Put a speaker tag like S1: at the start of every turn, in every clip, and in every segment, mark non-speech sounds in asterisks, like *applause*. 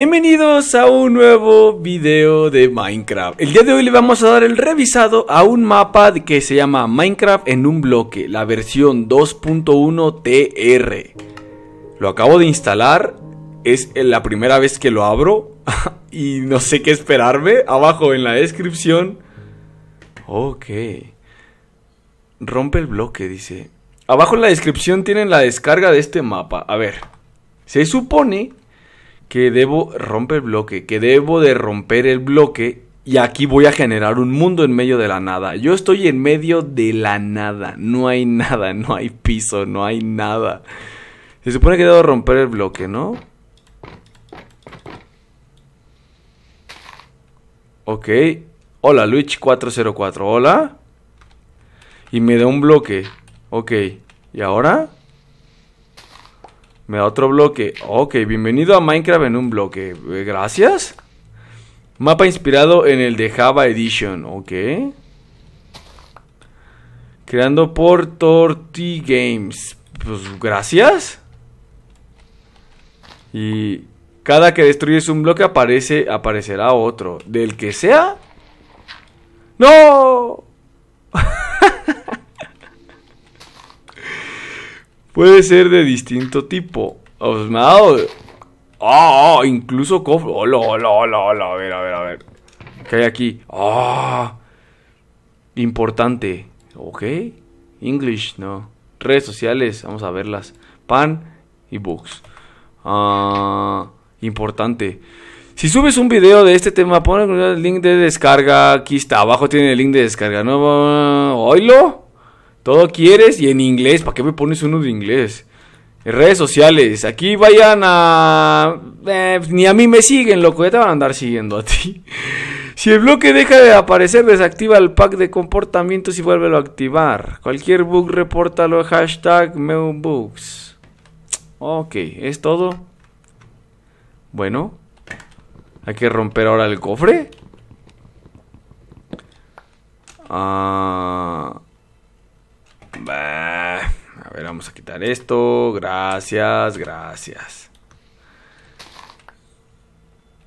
S1: Bienvenidos a un nuevo video de Minecraft. El día de hoy le vamos a dar el revisado a un mapa que se llama Minecraft en un bloque, la versión 2.1 TR. Lo acabo de instalar, es la primera vez que lo abro *laughs* y no sé qué esperarme. Abajo en la descripción. Ok. Rompe el bloque, dice. Abajo en la descripción tienen la descarga de este mapa. A ver. Se supone que debo romper el bloque, que debo de romper el bloque y aquí voy a generar un mundo en medio de la nada. Yo estoy en medio de la nada. No hay nada, *laughs* no hay piso, no hay nada. Se supone que debo romper el bloque, ¿no? Ok. Hola, luis 404 Hola. Y me da un bloque. Ok. ¿Y ahora? Me da otro bloque. Ok, bienvenido a Minecraft en un bloque. Eh, gracias. Mapa inspirado en el de Java Edition. Ok. Creando por Torti Games. Pues gracias. Y cada que destruyes un bloque aparece, aparecerá otro. Del que sea. ¡No! *laughs* puede ser de distinto tipo. Osmado. Ah, incluso cofre. Hola, hola, hola, hola. A ver, a ver, a ver. ¿Qué hay aquí? Ah. importante. Ok. English, no. Redes sociales, vamos a verlas. Pan y books. Ah. importante. Si subes un video de este tema, pon el link de descarga. Aquí está, abajo tiene el link de descarga. ¿No? ¿Oilo? Todo quieres y en inglés. ¿Para qué me pones uno de inglés? En Redes sociales. Aquí vayan a... Eh, ni a mí me siguen, loco. Ya te van a andar siguiendo a ti. *laughs* Si el bloque deja de aparecer, desactiva el pack de comportamientos y vuélvelo a activar. Cualquier bug, repórtalo. Hashtag meubugs. Ok, es todo. Bueno. Hay que romper ahora el cofre. Ah a ver, vamos a quitar esto. Gracias, gracias.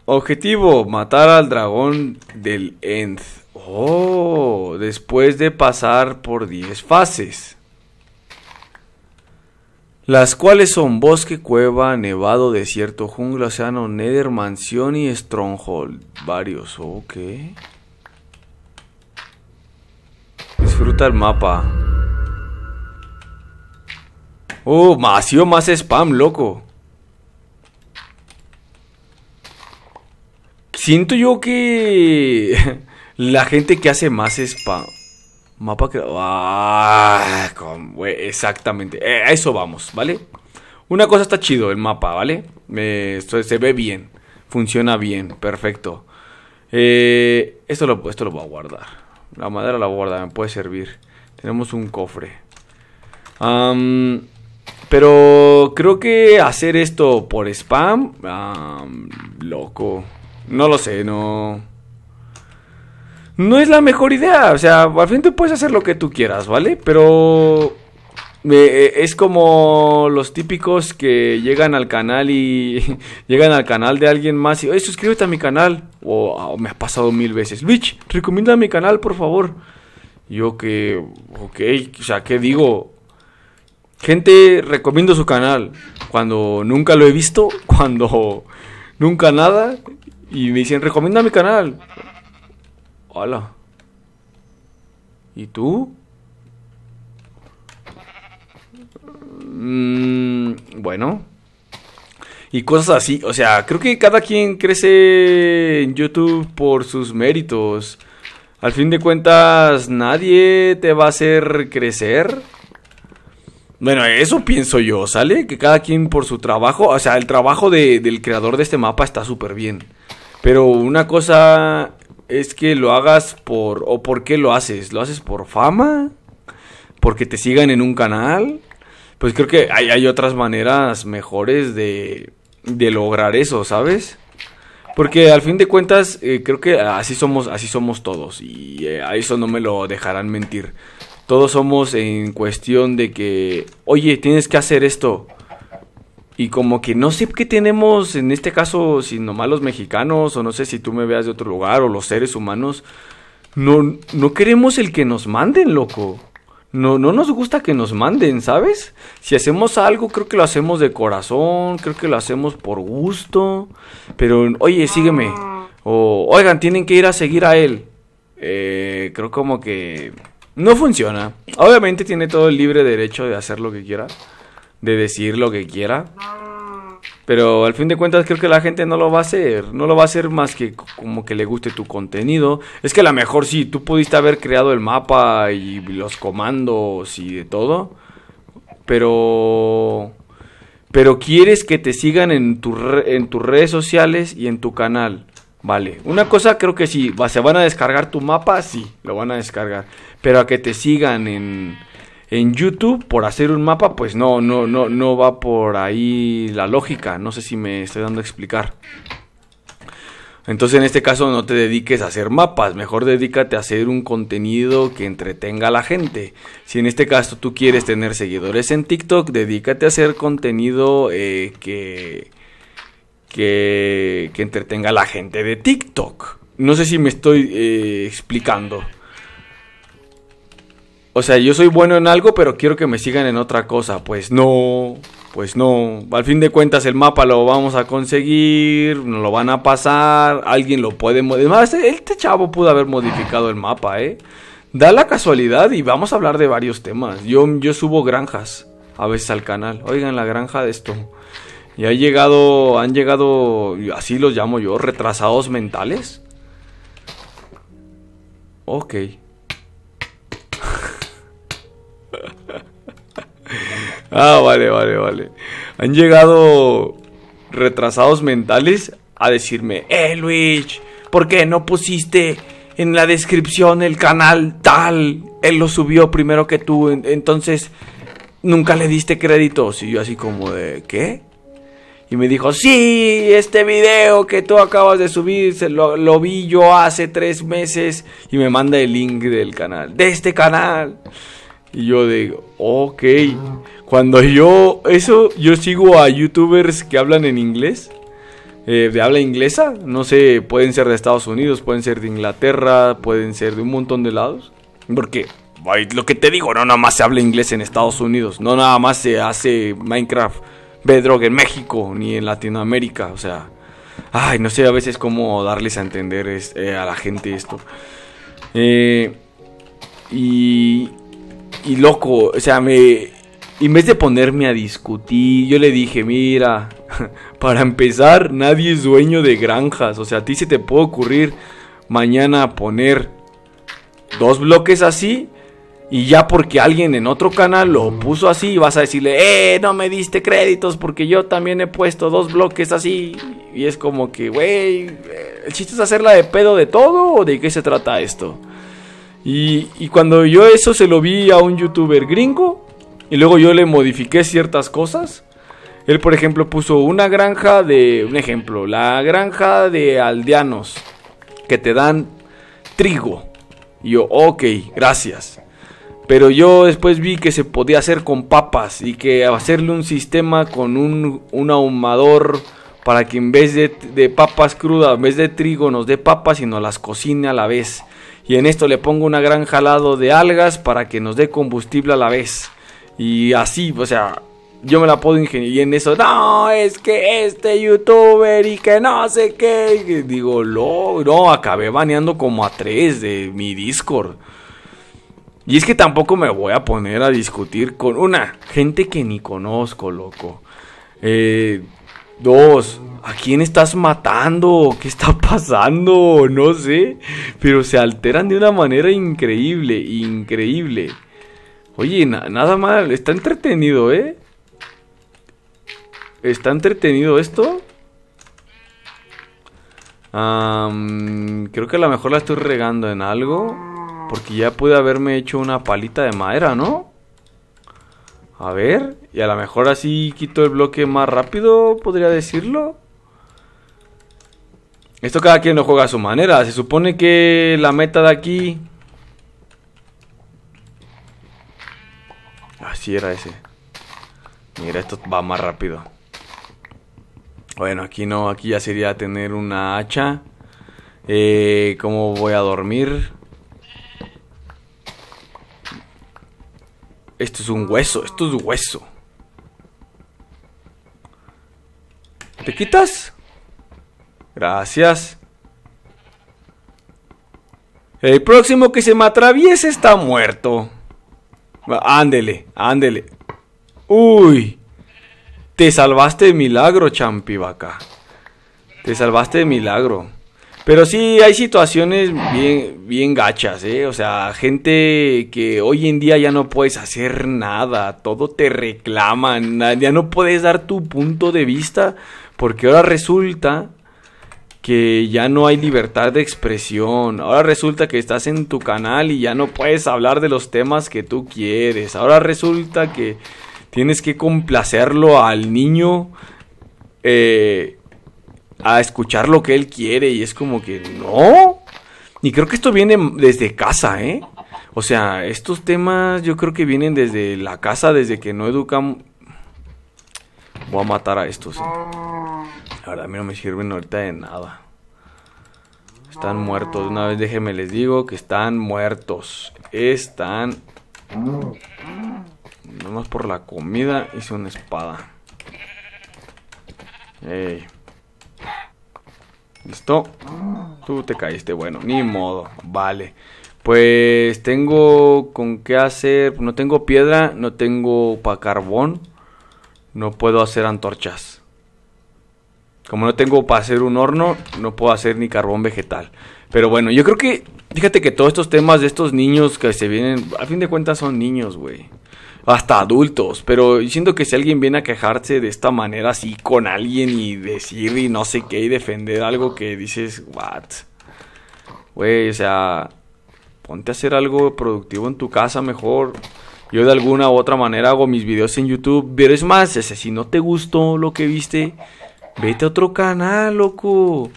S1: Objetivo, matar al dragón del End. Oh, después de pasar por 10 fases. Las cuales son bosque, cueva, nevado, desierto, jungla, océano, nether, mansión y stronghold. Varios, ok. Disfruta el mapa. Oh, ha más spam, loco. Siento yo que *laughs* la gente que hace más spam. Mapa que... Ah, exactamente. Eh, a eso vamos, ¿vale? Una cosa está chido, el mapa, ¿vale? Eh, esto se ve bien. Funciona bien, perfecto. Eh, esto, lo, lo voy a guardar. La madera la voy a guardar, me puede servir. Tenemos un cofre. Pero creo que hacer esto por spam, loco, no lo sé, no... No es la mejor idea, o sea, al fin te puedes hacer lo que tú quieras, ¿vale? Pero eh, es como los típicos que llegan al canal y *laughs* llegan al canal de alguien más y, oye, suscríbete a mi canal. O oh, me ha pasado mil veces. Bitch, recomienda mi canal, por favor. Yo que, ok, o sea, ¿qué digo? Gente, recomiendo su canal. Cuando nunca lo he visto, *laughs* cuando nunca nada. Y me dicen, recomienda mi canal. Hola. ¿Y tú? Mm, bueno. Y cosas así. O sea, creo que cada quien crece en YouTube por sus méritos. Al fin de cuentas, nadie te va a hacer crecer bueno, eso pienso yo, ¿sale? Que cada quien por su trabajo, o sea, el trabajo de, del creador de este mapa está súper bien. Pero una cosa es que lo hagas por, o por qué lo haces, lo haces por fama, porque te sigan en un canal. Pues creo que hay, otras maneras mejores de, de lograr eso, ¿sabes? Porque al fin de cuentas, eh, creo que así somos, así somos todos. Y eh, a eso no me lo dejarán mentir. Todos somos en cuestión de que, oye, tienes que hacer esto. Y como que no sé qué tenemos en este caso, si nomás los mexicanos, o no sé si tú me veas de otro lugar, o los seres humanos, no, no queremos el que nos manden, loco. No, no nos gusta que nos manden, ¿sabes? Si hacemos algo, creo que lo hacemos de corazón, creo que lo hacemos por gusto. Pero, oye, sígueme. Ah. O, oigan, tienen que ir a seguir a él. Eh, creo como que no funciona. Obviamente tiene todo el libre derecho de hacer lo que quiera, de decir lo que quiera. Pero al fin de cuentas creo que la gente no lo va a hacer. No lo va a hacer más que como que le guste tu contenido. Es que a lo mejor sí, tú pudiste haber creado el mapa y los comandos y de todo. Pero... Pero quieres que te sigan en, en tus redes sociales y en tu canal. Vale, una cosa creo que si se van a descargar tu mapa, sí, lo van a descargar. Pero a que te sigan en, en YouTube por hacer un mapa, pues no, no, no, no va por ahí la lógica. No sé si me estoy dando a explicar. Entonces en este caso no te dediques a hacer mapas, mejor dedícate a hacer un contenido que entretenga a la gente. Si en este caso tú quieres tener seguidores en TikTok, dedícate a hacer contenido eh, que que, entretenga a la gente de TikTok. No sé si me estoy eh, explicando. O sea, yo soy bueno en algo, pero quiero que me sigan en otra cosa. Pues no, pues no. Al fin de cuentas, el mapa lo vamos a conseguir, nos lo van a pasar, alguien lo puede modificar. Este, chavo pudo haber modificado el mapa, ¿eh? Da la casualidad y vamos a hablar de varios temas. Yo, yo subo granjas a veces al canal. Oigan, la granja de esto. Y ha llegado, han llegado, así los llamo yo, retrasados mentales. Ok. *laughs* ah, vale, vale, vale. Han llegado retrasados mentales a decirme, eh, Luis, ¿por qué no pusiste en la descripción el canal tal? Él lo subió primero que tú, entonces nunca le diste crédito Y yo así como de, ¿qué? y me dijo, sí, este video que tú acabas de subir, se lo, vi yo hace tres meses y me manda el link del canal, de este canal. Y yo digo, ok, cuando yo, eso, yo sigo a youtubers que hablan en inglés, eh, de habla inglesa, no sé, pueden ser de Estados Unidos, pueden ser de Inglaterra, pueden ser de un montón de lados, porque... Lo que te digo, no nada más se habla inglés en Estados Unidos, no nada más se hace Minecraft ve droga en México ni en Latinoamérica. O sea, ay, no sé a veces cómo darles a entender eh, a la gente esto. Eh, y, y loco, o sea, me, en vez de ponerme a discutir, yo le dije, mira, *laughs* para empezar, nadie es dueño de granjas. O sea, a ti se te puede ocurrir mañana poner dos bloques así y ya porque alguien en otro canal lo puso así, vas a decirle, eh, no me diste créditos porque yo también he puesto dos bloques así. Y es como que, güey, eh, el chiste es hacerla de pedo de todo o de qué se trata esto. Y, y cuando yo eso se lo vi a un youtuber gringo y luego yo le modifiqué ciertas cosas. Él, por ejemplo, puso una granja de, un ejemplo, la granja de aldeanos que te dan trigo. Y yo, ok, gracias. Pero yo después vi que se podía hacer con papas y que hacerle un sistema con un, un ahumador para que en vez de, de papas crudas, en vez de trigo, nos dé papas y nos las cocine a la vez. Y en esto le pongo una gran jalado de algas para que nos dé combustible a la vez. Y así, o sea, yo me la puedo ingeniar. Y en eso, no, es que este youtuber y que no sé qué. digo, no, no, acabé baneando como a tres de mi Discord. Y es que tampoco me voy a poner a discutir con una, gente que ni conozco, loco. Eh, dos, ¿a quién estás matando? ¿Qué está pasando? No sé. Pero se alteran de una manera increíble, increíble. Oye, nada mal, está entretenido, ¿eh? ¿Está entretenido esto? creo que a lo mejor la estoy regando en algo. Porque ya pude haberme hecho una palita de madera, ¿no? A ver, y a lo mejor así quito el bloque más rápido, podría decirlo. Esto cada quien lo juega a su manera. Se supone que la meta de aquí... Así era ese. Mira, esto va más rápido. Bueno, aquí no, aquí ya sería tener una hacha. Eh, ¿Cómo voy a dormir? Esto es un hueso, esto es hueso. ¿Te quitas? Gracias. El próximo que se me atraviese está muerto. Ándele, ándele. Uy. Te salvaste de milagro, champivaca. Te salvaste de milagro. Pero sí hay situaciones bien, bien gachas, ¿eh? O sea, gente que hoy en día ya no puedes hacer nada, todo te reclaman, ya no puedes dar tu punto de vista, porque ahora resulta que ya no hay libertad de expresión, ahora resulta que estás en tu canal y ya no puedes hablar de los temas que tú quieres, ahora resulta que tienes que complacerlo al niño. Eh, a escuchar lo que él quiere y es como que no. Y creo que esto viene desde casa, ¿eh? O sea, estos temas yo creo que vienen desde la casa, desde que no educamos. Voy a matar a estos. ¿eh? La verdad, a mí no me sirven ahorita de nada. Están muertos. Una vez déjenme les digo que están muertos. Están. Nomás por la comida hice una espada. Ey. ¿Listo? Tú te caíste, bueno, ni modo, vale. Pues tengo con qué hacer, no tengo piedra, no tengo para carbón, no puedo hacer antorchas. Como no tengo para hacer un horno, no puedo hacer ni carbón vegetal. Pero bueno, yo creo que, fíjate que todos estos temas de estos niños que se vienen, a fin de cuentas son niños, güey hasta adultos, pero siento que si alguien viene a quejarse de esta manera así con alguien y decir y no sé qué y defender algo que dices, what, güey, o sea, ponte a hacer algo productivo en tu casa mejor. Yo de alguna u otra manera hago mis videos en YouTube, pero es más, si no te gustó lo que viste, vete a otro canal, loco.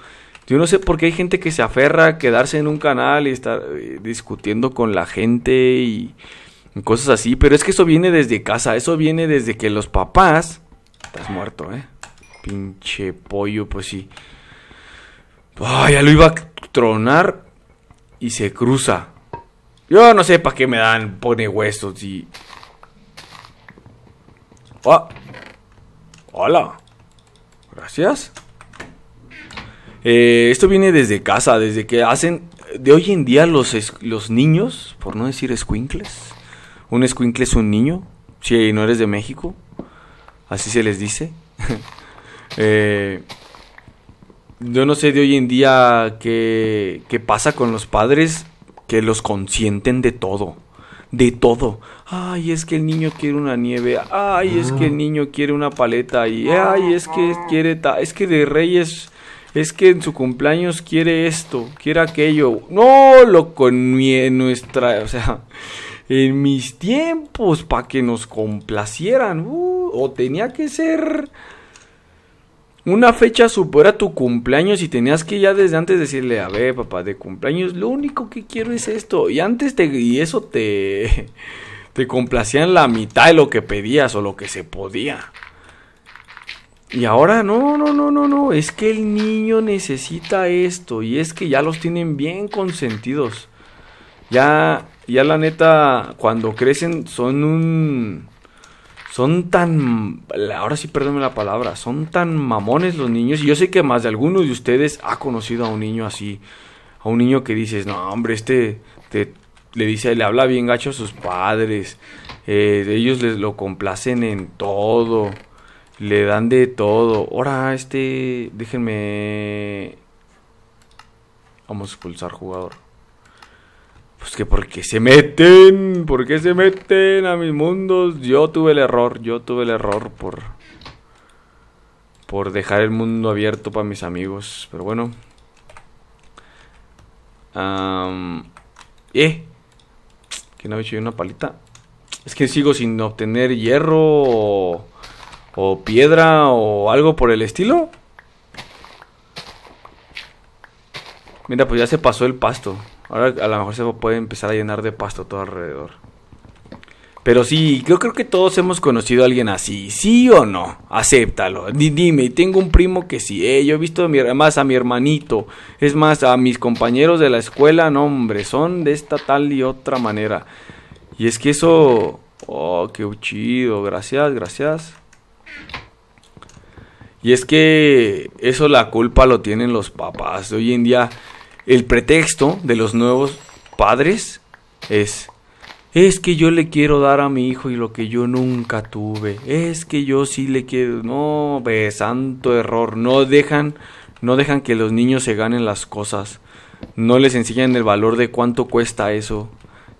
S1: Yo no sé por qué hay gente que se aferra a quedarse en un canal y estar eh, discutiendo con la gente y cosas así, pero es que eso viene desde casa, eso viene desde que los papás... Estás muerto, ¿eh? Pinche pollo, pues sí. Ay, ya lo iba a tronar y se cruza. Yo no sé para qué me dan pone huesos y... Ah. Hola. Gracias. Eh, esto viene desde casa, desde que hacen... De hoy en día los, los niños, por no decir escuincles, un escuincle es un niño, si no eres de México, así se les dice. *laughs* Eh, yo no sé de hoy en día qué, pasa con los padres que los consienten de todo de todo. Ay, es que el niño quiere una nieve. Ay, es que el ah. niño quiere una paleta. ay, es que quiere es que de Reyes es que en su cumpleaños quiere esto, quiere aquello. No, lo en nuestra, o sea, en mis tiempos para que nos complacieran. Uh, o tenía que ser una fecha supera tu cumpleaños y tenías que ya desde antes decirle, a ver, papá, de cumpleaños, lo único que quiero es esto. Y antes te, y eso te, te complacían la mitad de lo que pedías o lo que se podía. Y ahora no, no, no, no, no, es que el niño necesita esto y es que ya los tienen bien consentidos. Ya ya la neta, cuando crecen son un... Son tan... Ahora sí, perdónme la palabra. Son tan mamones los niños. Y yo sé que más de algunos de ustedes ha conocido a un niño así. A un niño que dices, no, hombre, este... Te, le dice, le habla bien gacho a sus padres. Eh, ellos les lo complacen en todo. Le dan de todo. Ahora, este... Déjenme... Vamos a expulsar jugador que porque se meten, porque se meten a mis mundos. Yo tuve el error, yo tuve el error por por dejar el mundo abierto para mis amigos, pero bueno. eh, que no había hecho una palita. Es que sigo sin obtener hierro o, o piedra o algo por el estilo. Mira, pues ya se pasó el pasto. Ahora a lo mejor se puede empezar a llenar de pasto todo alrededor. Pero sí, yo creo que todos hemos conocido a alguien así, sí o no, acéptalo. dime, tengo un primo que sí, eh, yo he visto mi, más a mi hermanito, es más a mis compañeros de la escuela, no hombre, son de esta tal y otra manera. Y es que eso, oh, qué chido, gracias, gracias. Y es que eso la culpa lo tienen los papás. Hoy en día el pretexto de los nuevos padres es, es que yo le quiero dar a mi hijo y lo que yo nunca tuve, es que yo sí le quiero, no, ve, santo error, no dejan, no dejan que los niños se ganen las cosas, no les enseñan el valor de cuánto cuesta eso,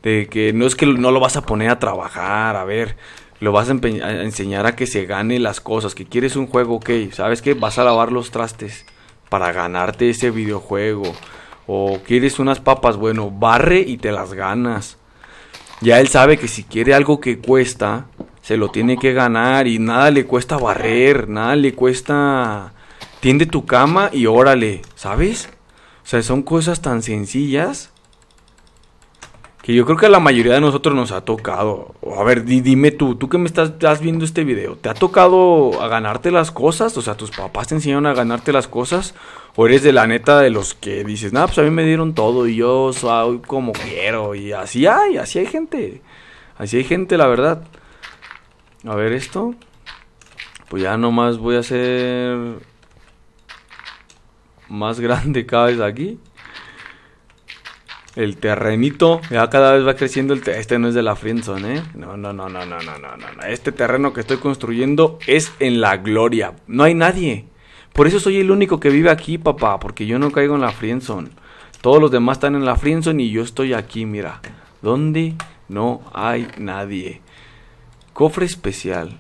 S1: de que no es que no lo vas a poner a trabajar, a ver, lo vas a, enseñar a que se gane las cosas, que quieres un juego, ok, sabes que vas a lavar los trastes para ganarte ese videojuego, o quieres unas papas, bueno, barre y te las ganas. Ya él sabe que si quiere algo que cuesta, se lo tiene que ganar y nada le cuesta barrer, nada le cuesta... Tiende tu cama y órale, ¿sabes? O sea, son cosas tan sencillas que yo creo que a la mayoría de nosotros nos ha tocado. A ver, dime tú, tú que me estás, viendo este video, ¿te ha tocado a ganarte las cosas? O sea, ¿tus papás te enseñaron a ganarte las cosas? ¿O eres de la neta de los que dices, Nada, pues a mí me dieron todo y yo soy como quiero? Y así hay, así hay gente. Así hay gente, la verdad. A ver esto. Pues ya nomás voy a hacer más *laughs* grande cada vez aquí. El terrenito, ya cada vez va creciendo el este no es de la friendzone, ¿eh? No, no, no, no, no, no, no, no. Este terreno que estoy construyendo es en la gloria. No hay nadie. Por eso soy el único que vive aquí, papá, porque yo no caigo en la friendzone. Todos los demás están en la friendzone y yo estoy aquí, mira. Donde no hay nadie. Cofre especial.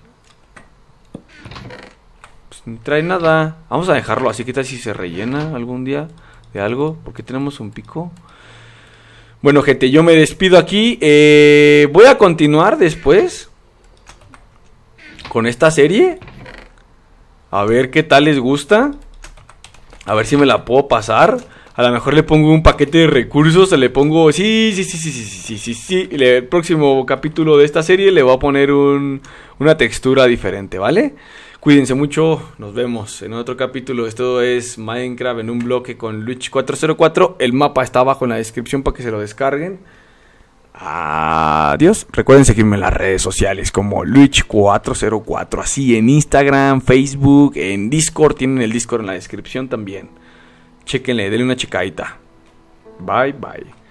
S1: Pues ni trae nada. Vamos a dejarlo así, que tal si se rellena algún día de algo? porque tenemos un pico? Bueno, gente, yo me despido aquí. Eh, voy a continuar después con esta serie. A ver qué tal les gusta. A ver si me la puedo pasar. A lo mejor le pongo un paquete de recursos, le pongo... Sí, sí, sí, sí, sí, sí, sí, sí. El próximo capítulo de esta serie le voy a poner una textura diferente, ¿vale? Cuídense mucho, nos vemos en otro capítulo. Esto es Minecraft en un bloque con Luch404. El mapa está abajo en la descripción para que se lo descarguen. Adiós. Recuerden seguirme en las redes sociales como Luch404. Así en Instagram, Facebook, en Discord. Tienen el Discord en la descripción también. Chequenle, denle una checadita. Bye bye.